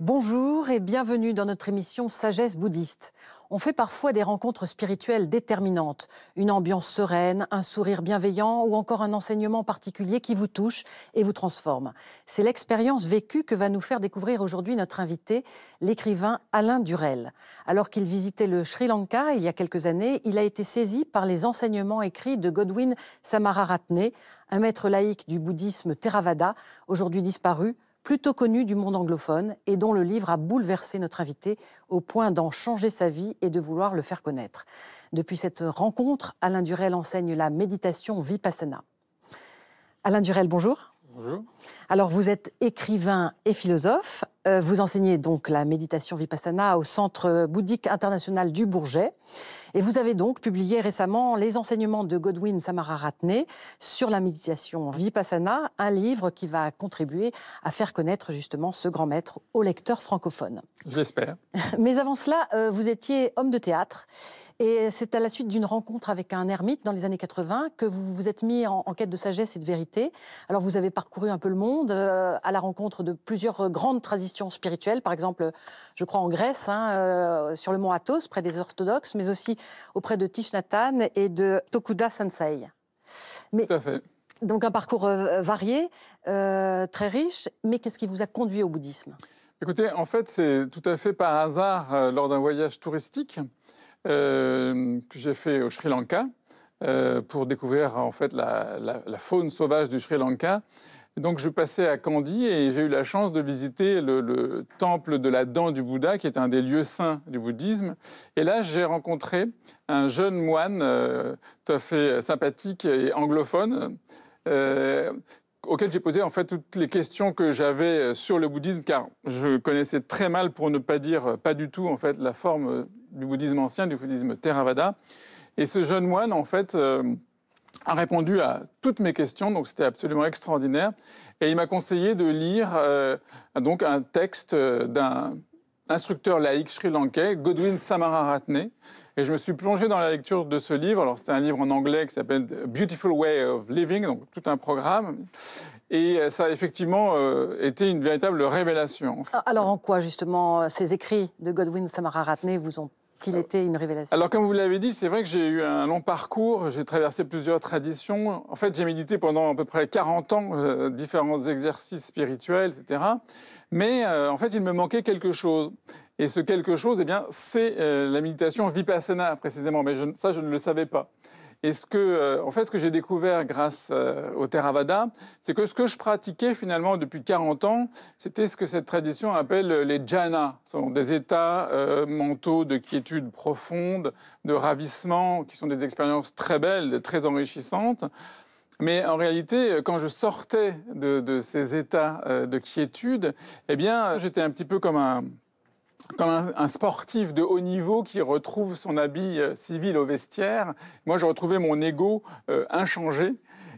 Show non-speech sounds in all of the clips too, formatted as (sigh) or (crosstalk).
Bonjour et bienvenue dans notre émission Sagesse bouddhiste on fait parfois des rencontres spirituelles déterminantes, une ambiance sereine, un sourire bienveillant ou encore un enseignement particulier qui vous touche et vous transforme. C'est l'expérience vécue que va nous faire découvrir aujourd'hui notre invité, l'écrivain Alain Durel. Alors qu'il visitait le Sri Lanka il y a quelques années, il a été saisi par les enseignements écrits de Godwin Samararatne, un maître laïque du bouddhisme Theravada, aujourd'hui disparu, plutôt connu du monde anglophone et dont le livre a bouleversé notre invité au point d'en changer sa vie et de vouloir le faire connaître. Depuis cette rencontre, Alain Durel enseigne la méditation Vipassana. Alain Durel, bonjour. Bonjour. Alors, vous êtes écrivain et philosophe. Euh, vous enseignez donc la méditation Vipassana au Centre bouddhique international du Bourget. Et vous avez donc publié récemment Les enseignements de Godwin Samara Ratney sur la méditation Vipassana, un livre qui va contribuer à faire connaître justement ce grand maître aux lecteurs francophones. J'espère. (laughs) Mais avant cela, euh, vous étiez homme de théâtre et c'est à la suite d'une rencontre avec un ermite dans les années 80 que vous vous êtes mis en, quête de sagesse et de vérité. Alors vous avez parcouru un peu le monde euh, à la rencontre de plusieurs euh, grandes traditions spirituelles, par exemple, je crois en Grèce, hein, euh, sur le mont Athos, près des orthodoxes, mais aussi auprès de Thich et de Tokuda Sensei. Tout à fait. Donc un parcours varié, très riche, mais qu'est-ce qui vous a conduit au bouddhisme Écoutez, en fait, c'est tout à fait par hasard, lors d'un voyage touristique, euh, que j'ai fait au Sri Lanka euh, pour découvrir en fait la, faune sauvage du Sri Lanka. Donc je passais à Kandy et j'ai eu la chance de visiter le, temple de la dent du Bouddha, qui est un des lieux saints du bouddhisme. Et là, j'ai rencontré un jeune moine euh, tout à fait sympathique et anglophone, auquel j'ai posé en fait toutes les questions que j'avais sur le bouddhisme, car je connaissais très mal, pour ne pas dire pas du tout, en fait, la forme du bouddhisme ancien, du bouddhisme Theravada. Et ce jeune moine, en fait, euh, a répondu à toutes mes questions, donc c'était absolument extraordinaire. Et il m'a conseillé de lire euh, donc un texte euh, d'un instructeur laïque sri-lankais, Godwin Samararatne. Et je me suis plongé dans la lecture de ce livre. Alors, c'était un livre en anglais qui s'appelle Beautiful Way of Living, donc tout un programme. Et ça a effectivement été une véritable révélation. Alors, en quoi, justement, ces écrits de Godwin Samararatne vous ont euh, était une révélation Alors, comme vous l'avez dit, c'est vrai que j'ai eu un long parcours, j'ai traversé plusieurs traditions. En fait, j'ai médité pendant à peu près 40 ans, euh, différents exercices spirituels, etc. Mais euh, en fait, il me manquait quelque chose. Et ce quelque chose, eh bien, c'est la méditation vipassana, précisément. Mais je, ça, je ne le savais pas. Et ce que, euh, en fait, ce que j'ai découvert grâce euh, au Theravada, c'est que ce que je pratiquais finalement depuis 40 ans, c'était ce que cette tradition appelle euh, les jhanas, ce sont des états mentaux de quiétude profonde, de ravissement, qui sont des expériences très belles, très enrichissantes. Mais en réalité, quand je sortais de, de ces états de quiétude, eh bien, j'étais un petit peu comme un, comme un, sportif de haut niveau qui retrouve son habit euh, civil au vestiaire. Moi, je retrouvais mon ego euh, inchangé.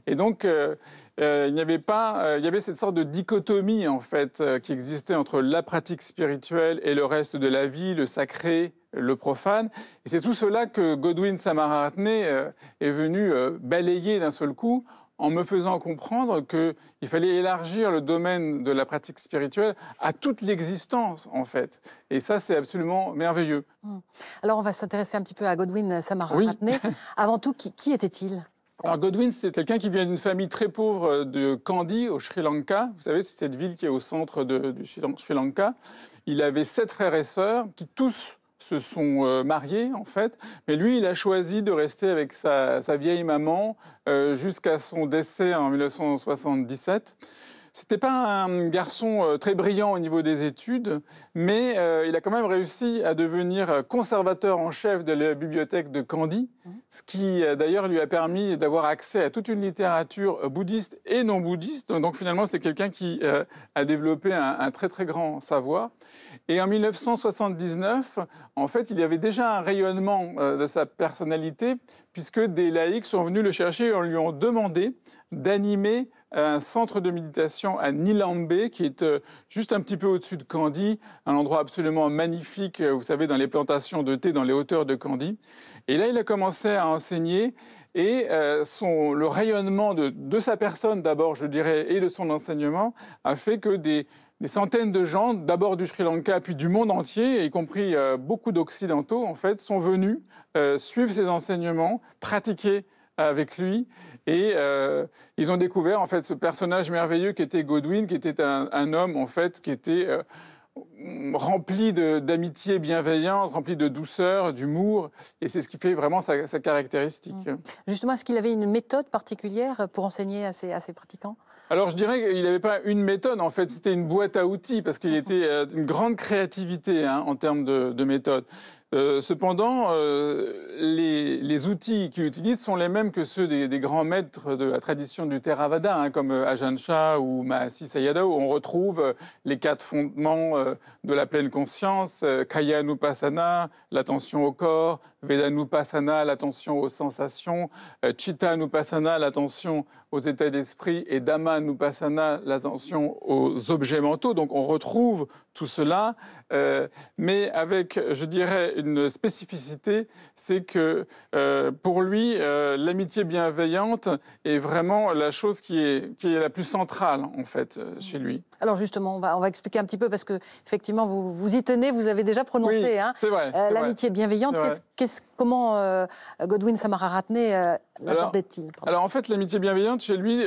Et donc, euh, il n'y avait pas, y avait cette sorte de dichotomie en fait qui existait entre la pratique spirituelle et le reste de la vie, le sacré, le profane. Et c'est tout cela que Godwin Samaratne est venu balayer d'un seul coup en me faisant comprendre qu'il fallait élargir le domaine de la pratique spirituelle à toute l'existence, en fait. Et ça, c'est absolument merveilleux. Hmm. Alors, on va s'intéresser un petit peu à Godwin Samara (laughs) Avant tout, qui, était-il alors Godwin, c'est quelqu'un qui vient d'une famille très pauvre de Kandy au Sri Lanka. Vous savez, c'est cette ville qui est au centre du Sri Lanka. Il avait sept frères et sœurs qui tous se sont euh, mariés en fait, mais lui il a choisi de rester avec sa, vieille maman euh, jusqu'à son décès en 1977. C'était pas un garçon euh, très brillant au niveau des études, mais euh, il a quand même réussi à devenir euh, conservateur en chef de la bibliothèque de Candy, mhm. ce qui d'ailleurs lui a permis d'avoir accès à toute une littérature bouddhiste et non bouddhiste. Donc finalement, c'est quelqu'un qui a développé un, très très grand savoir. Et en 1979, en fait, il y avait déjà un rayonnement de sa personnalité, puisque des laïcs sont venus le chercher et lui ont demandé d'animer un centre de méditation à Nilambe, qui est euh, juste un petit peu au-dessus de Candy, un endroit absolument magnifique, euh, vous savez, dans les plantations de thé dans les hauteurs de Candy. Et là, il a commencé à enseigner et euh, son, le rayonnement de, sa personne d'abord, je dirais, et de son enseignement a fait que des, centaines de gens, d'abord du Sri Lanka, puis du monde entier, y compris beaucoup d'Occidentaux, en fait, sont venus suivre ses enseignements, pratiquer avec lui. Et euh, ils ont découvert en fait ce personnage merveilleux qui était Godwin, qui était un, homme en fait qui était euh, rempli d'amitié bienveillante, rempli de douceur, d'humour, et c'est ce qui fait vraiment sa, caractéristique. Mmh. Justement, est-ce qu'il avait une méthode particulière pour enseigner à ses, pratiquants alors je dirais qu'il n'avait pas une méthode, en fait, c'était une boîte à outils, parce qu'il était euh, une grande créativité hein, en termes de, de méthode. Euh, cependant, euh, les, outils qu'il utilise sont les mêmes que ceux des, grands maîtres de la tradition du Theravada, hein, comme euh, Ajahn Chah ou Mahasi Sayadaw, où on retrouve les quatre fondements de la pleine conscience, Kaya Nupasana, l'attention au corps, Veda Nupasana, l'attention aux sensations, Chitta Nupasana, l'attention aux états d'esprit, et Dhamma Nupasana, l'attention aux objets mentaux. Donc on retrouve tout cela, mais avec, je dirais, une spécificité, c'est que euh, pour lui, euh, l'amitié bienveillante est vraiment la chose qui est, qui est la plus centrale, en fait, euh, chez lui. Alors justement, on va, expliquer un petit peu, parce que effectivement, vous, vous y tenez, vous avez déjà prononcé oui, hein. l'amitié bienveillante. comment Godwin Samararatne l'abordait-il alors, en fait, l'amitié bienveillante, chez lui,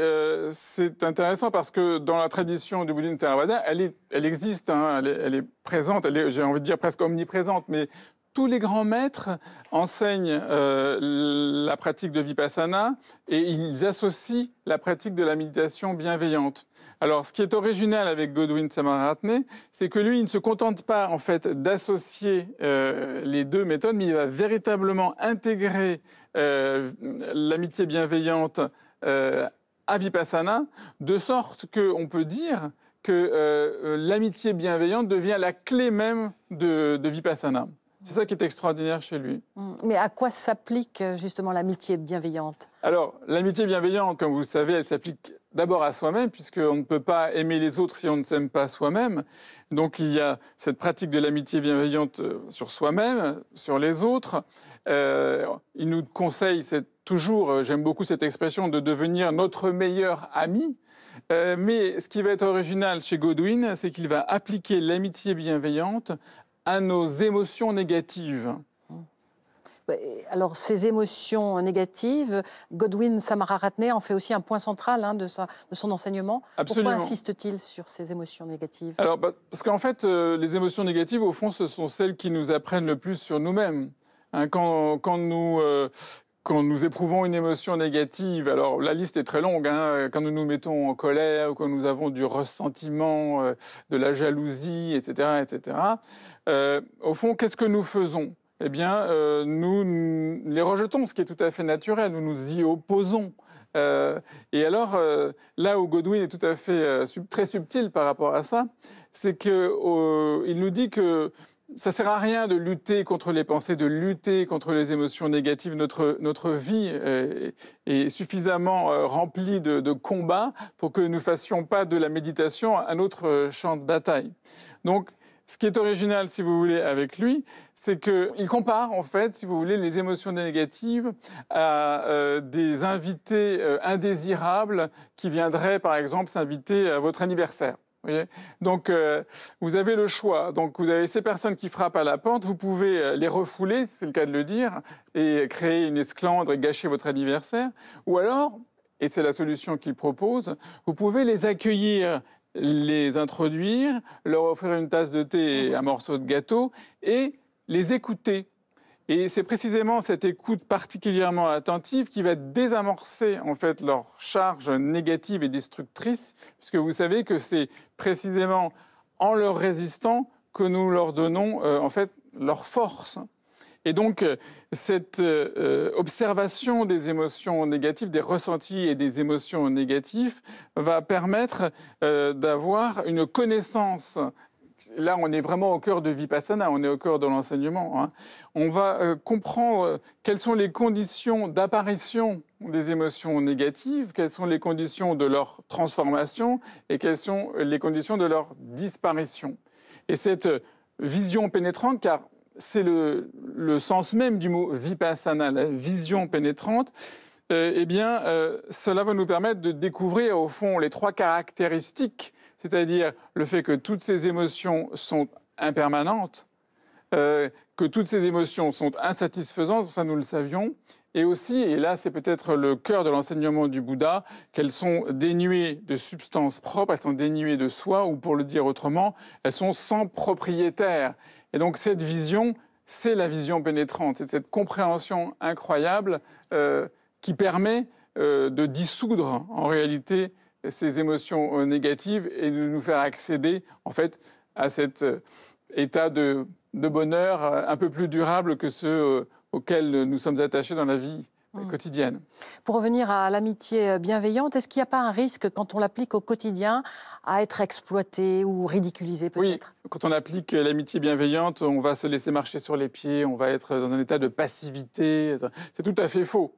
c'est intéressant parce que dans la tradition du Bouddhisme Theravada, elle, est, elle existe, hein, elle, est, présente, elle j'ai envie de dire presque omniprésente, mais tous les grands maîtres enseignent euh, la pratique de vipassana et ils associent la pratique de la méditation bienveillante. Alors, ce qui est original avec Godwin Samaratne, c'est que lui, il ne se contente pas en fait d'associer euh, les deux méthodes, mais il va véritablement intégrer euh, l'amitié bienveillante à vipassana, de sorte qu'on peut dire que l'amitié bienveillante devient la clé même de vipassana. C'est ça qui est extraordinaire chez lui. Mm. Mais à quoi s'applique euh, justement l'amitié bienveillante Alors, l'amitié bienveillante, comme vous le savez, elle s'applique d'abord à soi-même, puisqu'on ne peut pas aimer les autres si on ne s'aime pas soi-même. Donc il y a cette pratique de l'amitié bienveillante euh, sur soi-même, sur les autres. Euh, il nous conseille toujours, j'aime beaucoup cette expression, de devenir notre meilleur ami. mais ce qui va être original chez Godwin, c'est qu'il va appliquer l'amitié bienveillante à nos émotions négatives. Bah, alors, ces émotions négatives, Godwin Samararatne en fait aussi un point central hein, de, sa, de, son enseignement. Pourquoi insiste-t-il sur ces émotions négatives Alors, bah, parce qu'en fait, euh, les émotions négatives, au fond, ce sont celles qui nous apprennent le plus sur nous-mêmes. Hein, quand, nous, euh, quand nous éprouvons une émotion négative, alors la liste est très longue, hein, quand nous nous mettons en colère, ou quand nous avons du ressentiment, euh, de la jalousie, etc., etc., euh, au fond, qu'est-ce que nous faisons Eh bien, euh, nous, les rejetons, ce qui est tout à fait naturel, nous nous y opposons. et alors, là où Godwin est tout à fait très subtil par rapport à ça, c'est qu'il nous dit que ça sert à rien de lutter contre les pensées, de lutter contre les émotions négatives. Notre, vie euh, est, suffisamment euh, remplie de, combats pour que nous ne fassions pas de la méditation un autre euh, champ de bataille. Donc, ce qui est original, si vous voulez, avec lui, c'est qu'il compare, en fait, si vous voulez, les émotions négatives à des invités indésirables qui viendraient, par exemple, s'inviter à votre anniversaire. Donc, euh, vous avez le choix. Donc, vous avez ces personnes qui frappent à la porte, vous pouvez euh, les refouler, c'est le cas de le dire, et créer une esclandre et gâcher votre anniversaire. Ou alors, et c'est la solution qu'il propose, vous pouvez les accueillir, les introduire, leur offrir une tasse de thé et un morceau de gâteau, et les écouter et c'est précisément cette écoute particulièrement attentive qui va désamorcer en fait leur charge négative et destructrice, puisque vous savez que c'est précisément en leur résistant que nous leur donnons euh, en fait leur force. Et donc, euh, cette euh, observation des émotions négatives, des ressentis et des émotions négatives va permettre d'avoir une connaissance là, on est vraiment au cœur de Vipassana, on est au cœur de l'enseignement. Hein. On va euh, comprendre euh, quelles sont les conditions d'apparition des émotions négatives, quelles sont les conditions de leur transformation et quelles sont les conditions de leur disparition. Et cette euh, vision pénétrante, car c'est le, sens même du mot vipassana, la vision pénétrante, eh bien, cela va nous permettre de découvrir au fond les trois caractéristiques c'est-à-dire le fait que toutes ces émotions sont impermanentes, euh, que toutes ces émotions sont insatisfaisantes, ça nous le savions, et aussi, et là c'est peut-être le cœur de l'enseignement du Bouddha, qu'elles sont dénuées de substance propre, elles sont dénuées de soi, ou pour le dire autrement, elles sont sans propriétaire. Et donc cette vision, c'est la vision pénétrante, c'est cette compréhension incroyable euh, qui permet euh, de dissoudre en réalité ces émotions euh, négatives et de nous faire accéder en fait à cet euh, état de, de bonheur euh, un peu plus durable que ceux auxquels nous sommes attachés dans la vie hmm. quotidienne. Pour revenir à l'amitié bienveillante, est-ce qu'il n'y a pas un risque, quand on l'applique au quotidien, à être exploité ou ridiculisé peut-être Oui, quand on applique l'amitié bienveillante, on va se laisser marcher sur les pieds, on va être dans un état de passivité. C'est tout à fait faux.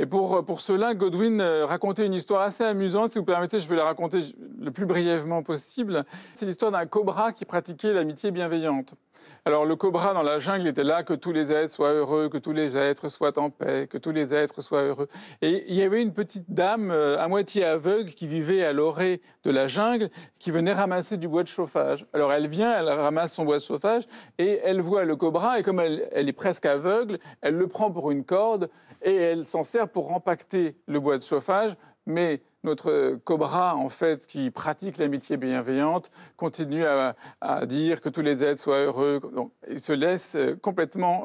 Et pour, euh, pour cela, Godwin euh, racontait une histoire assez amusante. Si vous permettez, je vais la raconter le plus brièvement possible. C'est l'histoire d'un cobra qui pratiquait l'amitié bienveillante. Alors le cobra dans la jungle était là, que tous les êtres soient heureux, que tous les êtres soient en paix, que tous les êtres soient heureux. Et il y avait une petite dame euh, à moitié aveugle qui vivait à l'orée de la jungle, qui venait ramasser du bois de chauffage. Alors elle vient, elle ramasse son bois de chauffage et elle voit le cobra et comme elle, elle est presque aveugle, elle le prend pour une corde et elle s'en sert pour rempacter le bois de chauffage, mais notre Cobra, en fait, qui pratique l'amitié bienveillante, continue à, dire que tous les êtres soient heureux. Donc, il se laisse euh, complètement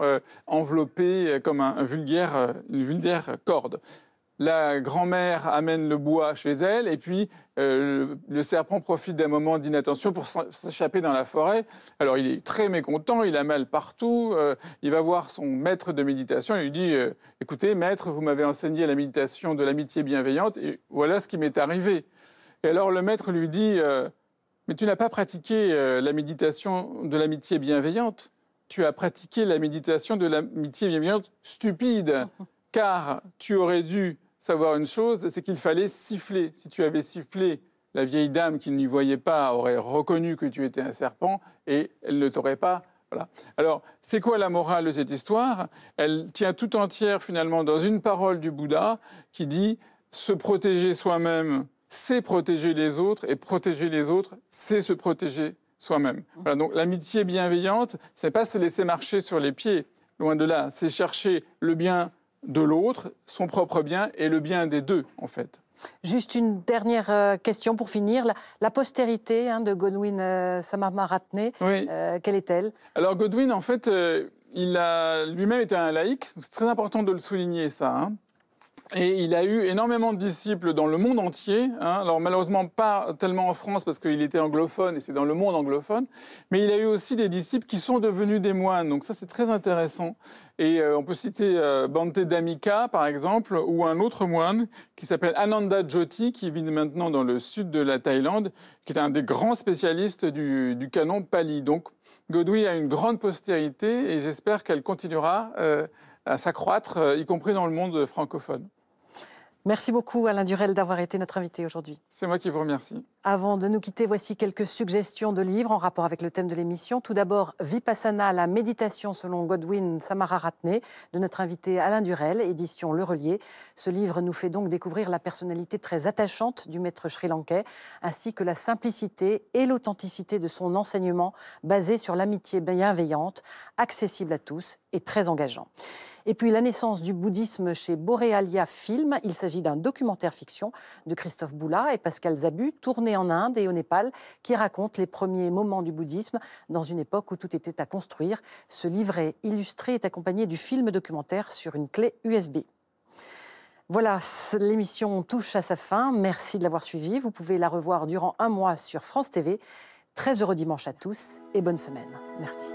enveloppé euh, envelopper euh, comme vulgaire, une vulgaire corde la grand-mère amène le bois chez elle, et puis euh, le, serpent profite d'un moment d'inattention pour s'échapper dans la forêt. Alors il est très mécontent, il a mal partout, euh, il va voir son maître de méditation, il lui dit, euh, écoutez maître, vous m'avez enseigné la méditation de l'amitié bienveillante, et voilà ce qui m'est arrivé. Et alors le maître lui dit, mais tu n'as pas pratiqué la méditation de l'amitié bienveillante, tu as pratiqué la méditation de l'amitié bienveillante stupide, (laughs) car tu aurais dû savoir une chose, c'est qu'il fallait siffler. Si tu avais sifflé, la vieille dame qui n'y voyait pas aurait reconnu que tu étais un serpent et elle ne t'aurait pas. Voilà. Alors, c'est quoi la morale de cette histoire Elle tient tout entière finalement dans une parole du Bouddha qui dit se protéger soi-même, c'est protéger les autres et protéger les autres, c'est se protéger soi-même. donc l'amitié bienveillante, c'est pas se laisser marcher sur les pieds, loin de là, c'est chercher le bien de l'autre, son propre bien et le bien des deux, en fait. Juste une dernière euh, question pour finir. La, postérité hein, de Godwin euh, euh quelle est-elle Alors Godwin, en fait, euh, il a lui-même été un laïc. C'est très important de le souligner, ça. Hein. Et il a eu énormément de disciples dans le monde entier. Hein. Alors malheureusement pas tellement en France parce qu'il était anglophone et c'est dans le monde anglophone. Mais il a eu aussi des disciples qui sont devenus des moines. Donc ça c'est très intéressant. Et euh, on peut citer euh, Bante Damika par exemple ou un autre moine qui s'appelle Ananda Jyoti qui vit maintenant dans le sud de la Thaïlande, qui est un des grands spécialistes du, canon Pali. Donc Godwin a une grande postérité et j'espère qu'elle continuera euh, à s'accroître, y compris dans le monde francophone. Merci beaucoup Alain Durel d'avoir été notre invité aujourd'hui. C'est moi qui vous remercie. Avant de nous quitter, voici quelques suggestions de livres en rapport avec le thème de l'émission. Tout d'abord, Vipassana, la méditation selon Godwin Samararatne, de notre invité Alain Durel, édition Le Relier. Ce livre nous fait donc découvrir la personnalité très attachante du maître sri-lankais, ainsi que la simplicité et l'authenticité de son enseignement basé sur l'amitié bienveillante, accessible à tous et très engageant. Et puis la naissance du bouddhisme chez Borealia Film, il s'agit d'un documentaire fiction de Christophe Boula et Pascal Zabu, tourné en Inde et au Népal qui raconte les premiers moments du bouddhisme dans une époque où tout était à construire. Ce livret illustré est accompagné du film documentaire sur une clé USB. Voilà, l'émission touche à sa fin. Merci de l'avoir suivi. Vous pouvez la revoir durant un mois sur France TV. Très heureux dimanche à tous et bonne semaine. Merci.